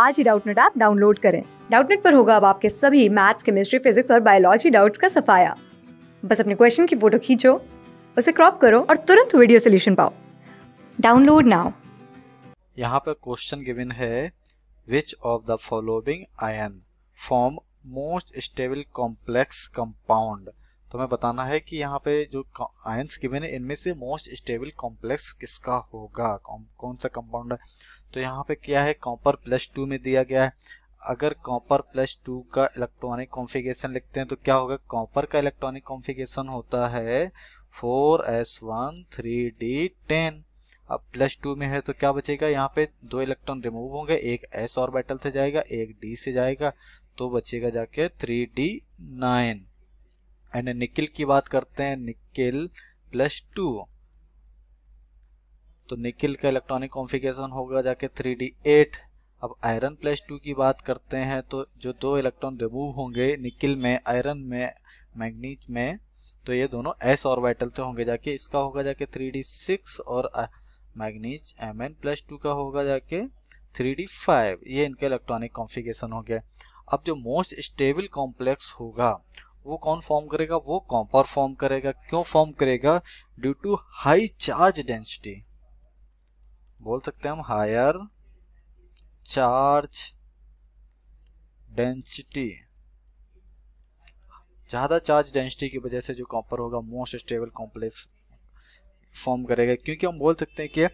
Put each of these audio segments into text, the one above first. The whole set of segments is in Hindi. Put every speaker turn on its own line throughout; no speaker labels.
आज ही डाउटनेट ऐप डाउनलोड करें डाउटनेट पर होगा अब आपके सभी मैथ्स केमिस्ट्री फिजिक्स और बायोलॉजी डाउट्स का सफाया बस अपने क्वेश्चन की फोटो खींचो उसे क्रॉप करो और तुरंत वीडियो सोल्यूशन पाओ डाउनलोड नाउ
यहाँ पर क्वेश्चन गिवन है which of the following ion form most stable complex compound तो हमें बताना है कि यहाँ पे जो आयंस गिवन है इनमें से मोस्ट स्टेबल कॉम्प्लेक्स किसका होगा कौन कौन सा कंपाउंड है तो यहाँ पे क्या है कॉपर प्लस टू में दिया गया है अगर कॉपर प्लस टू का इलेक्ट्रॉनिक कॉन्फ़िगरेशन लिखते हैं तो क्या होगा कॉपर का इलेक्ट्रॉनिक कॉन्फ़िगरेशन होता है four s one three d ten अब प्लस टू में है तो क्या बचेगा यहाँ पे दो इलेक्ट्रॉन रिमूव होंगे एक एस ऑर्बिटल से जाएगा एक डी से जाएगा तो बचेगा जाके three d nine and nickel की बात करते हैं निकिल प्लस टू तो निकिल का इलेक्ट्रॉनिक कॉन्फ़िगरेशन होगा जाके थ्री डी एट अब आयरन प्लस टू की बात करते हैं तो जो दो इलेक्ट्रॉन रिमूव होंगे निकिल में आयरन में मैग्नीज में तो ये दोनों एस वाइटल से होंगे जाके इसका होगा जाके थ्री डी सिक्स और manganese M N plus two का होगा जाके थ्री डी फाइव ये इनका इलेक्ट्रॉनिक कॉन्फिगेशन हो गया अब जो मोस्ट स्टेबल कॉम्प्लेक्स होगा वो कौन फॉर्म करेगा वो कॉपर फॉर्म करेगा क्यों फॉर्म करेगा due to high charge density बोल सकते हैं हम हायर चार्ज डेंसिटी ज़्यादा चार्ज डेंसिटी की वजह से जो कॉपर होगा मोस्ट स्टेबल कॉम्प्लेक्स फॉर्म करेगा क्योंकि हम बोल सकते हैं कि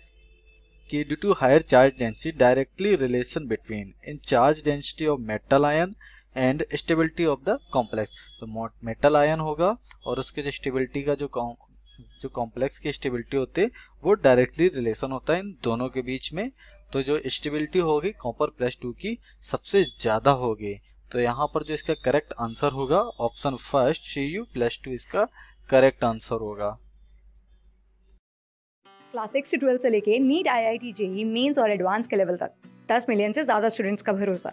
कि due to higher charge density directly relation between in charge density of metal ion and stability of the complex तो मेटल आयन होगा और उसके जो स्टेबिलिटी का जो जो कॉम्प्लेक्स की स्टेबिलिटी होती है वो डायरेक्टली रिलेशन होता है इन दोनों के बीच में तो जो स्टेबिलिटी होगी कॉपर प्लस टू की सबसे ज़्यादा होगी तो यहाँ पर जो इसका करेक्ट आंसर होगा option first C U plus two इसका करेक्ट आंसर होगा
क्लास सिक्स से ट्वेल्थ से लेके NEET I I T JEE mains और एडवांस के लेवल तक दस मिलियन से ज़्यादा स्टूडेंट्स का भरोसा